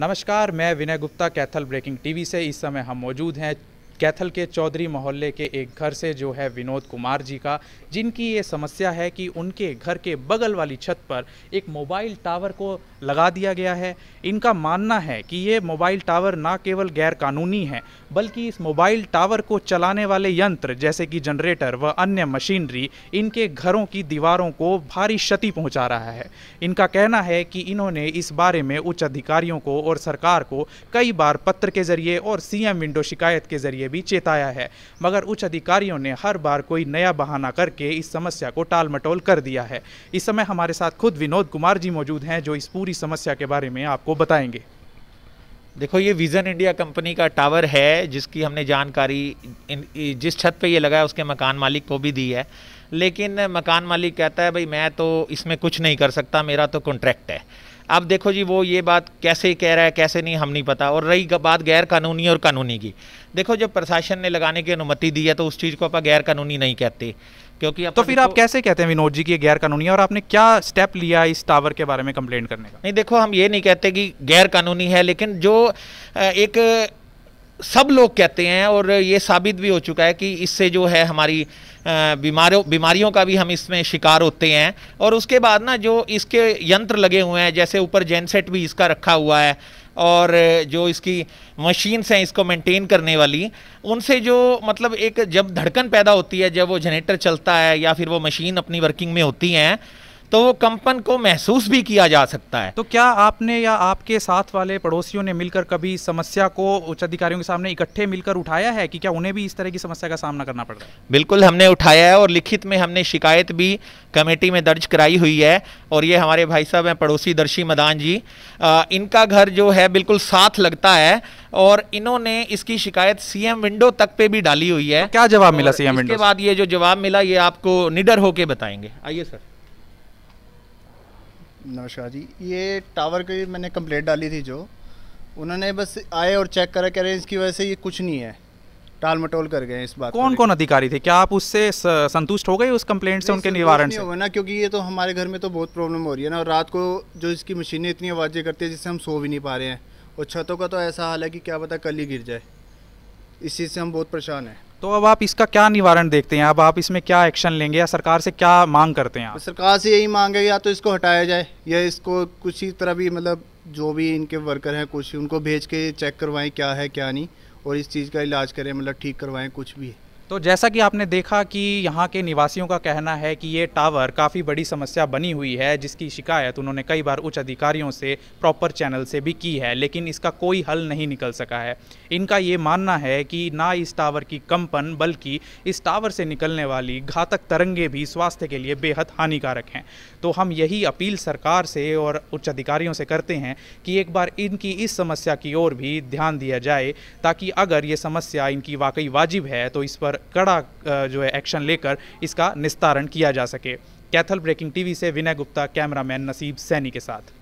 नमस्कार मैं Vinay Gupta Kaithal breaking TV से इस समय हम मौजूद हैं कैथल के चौधरी मोहल्ले के एक घर से जो है विनोद कुमार जी का जिनकी ये समस्या है कि उनके घर के बगल वाली छत पर एक मोबाइल टावर को लगा दिया गया है इनका मानना है कि ये मोबाइल टावर ना केवल गैरकानूनी है बल्कि इस मोबाइल टावर को चलाने वाले यंत्र जैसे कि जनरेटर व अन्य मशीनरी इनके घरों की दीवारों को भारी क्षति पहुंचा रहा है इनका कहना है कि इन्होंने इस बारे में उच्च अधिकारियों को और सरकार को कई बार पत्र के जरिए और सीएम विंडो शिकायत के जरिए भी चेताया है मगर उच्च अधिकारियों ने हर बार कोई नया बहाना करके इस समस्या को टाल मटोल कर दिया है इस समय हमारे साथ खुद विनोद कुमार जी मौजूद हैं जो इस पूरी समस्या के बारे में आपको बताएंगे देखो ये विज़न इंडिया कंपनी का टावर है जिसकी हमने जानकारी जिस छत पे ये लगा है उसके मकान मालिक को भी दी है लेकिन मकान मालिक कहता है भाई मैं तो इसमें कुछ नहीं कर सकता मेरा तो कॉन्ट्रैक्ट है अब देखो जी वो ये बात कैसे कह रहा है कैसे नहीं हम नहीं पता और रही बात गैर कानूनी और कानूनी की देखो जब प्रशासन ने लगाने की अनुमति दी है तो उस चीज़ को आप गैर कानूनी नहीं कहते क्योंकि तो फिर आप कैसे कहते हैं विनोद जी की गैर कानूनी है और आपने क्या स्टेप लिया इस टावर के बारे में कंप्लेंट करने का नहीं देखो हम ये नहीं कहते कि गैर कानूनी है लेकिन जो एक सब लोग कहते हैं और ये साबित भी हो चुका है कि इससे जो है हमारी बीमारियों बीमारियों का भी हम इसमें शिकार होते हैं और उसके बाद ना जो इसके यंत्र लगे हुए हैं जैसे ऊपर जेनसेट भी इसका रखा हुआ है और जो इसकी मशीन्स हैं इसको मेंटेन करने वाली उनसे जो मतलब एक जब धड़कन पैदा होती है जब वो जनरेटर चलता है या फिर वो मशीन अपनी वर्किंग में होती हैं तो वो कंपन को महसूस भी किया जा सकता है तो क्या आपने या आपके साथ वाले पड़ोसियों ने मिलकर कभी समस्या को उच्च अधिकारियों के सामने इकट्ठे मिलकर उठाया है कि क्या उन्हें भी इस तरह की समस्या का सामना करना पड़ रहा है बिल्कुल हमने उठाया है और लिखित में हमने शिकायत भी कमेटी में दर्ज कराई हुई है और ये हमारे भाई साहब हैं पड़ोसी दर्शी मदान जी आ, इनका घर जो है बिल्कुल साथ लगता है और इन्होंने इसकी शिकायत सीएम विंडो तक पे भी डाली हुई है तो क्या जवाब मिला सीएम विंडो के बाद ये जो जवाब मिला ये आपको निडर होके बताएंगे आइए सर नमस्कार जी ये टावर की मैंने कंप्लेंट डाली थी जो उन्होंने बस आए और चेक करा कह रहे हैं इसकी वजह से ये कुछ नहीं है टाल मटोल कर गए इस बात कौन कौन अधिकारी थे क्या आप उससे संतुष्ट हो गए उस कंप्लेंट से उनके निवारण से ना क्योंकि ये तो हमारे घर में तो बहुत प्रॉब्लम हो रही है ना और रात को जो इसकी मशीनें इतनी आवाज़ें करती है जिससे हम सो भी नहीं पा रहे हैं और छतों का तो ऐसा हाल है कि क्या पता कल ही गिर जाए इस चीज़ से हम बहुत परेशान हैं तो अब आप इसका क्या निवारण देखते हैं अब आप इसमें क्या एक्शन लेंगे या सरकार से क्या मांग करते हैं आप? सरकार से यही मांग है या तो इसको हटाया जाए या इसको कुछ ही तरह भी मतलब जो भी इनके वर्कर हैं कुछ उनको भेज के चेक करवाएं क्या है क्या नहीं और इस चीज़ का इलाज करें मतलब ठीक करवाएं कुछ भी है तो जैसा कि आपने देखा कि यहाँ के निवासियों का कहना है कि ये टावर काफ़ी बड़ी समस्या बनी हुई है जिसकी शिकायत उन्होंने कई बार उच्च अधिकारियों से प्रॉपर चैनल से भी की है लेकिन इसका कोई हल नहीं निकल सका है इनका ये मानना है कि ना इस टावर की कंपन बल्कि इस टावर से निकलने वाली घातक तरंगे भी स्वास्थ्य के लिए बेहद हानिकारक हैं तो हम यही अपील सरकार से और उच्च अधिकारियों से करते हैं कि एक बार इनकी इस समस्या की ओर भी ध्यान दिया जाए ताकि अगर ये समस्या इनकी वाकई वाजिब है तो इस पर कड़ा जो है एक्शन लेकर इसका निस्तारण किया जा सके कैथल ब्रेकिंग टीवी से विनय गुप्ता कैमरामैन नसीब सैनी के साथ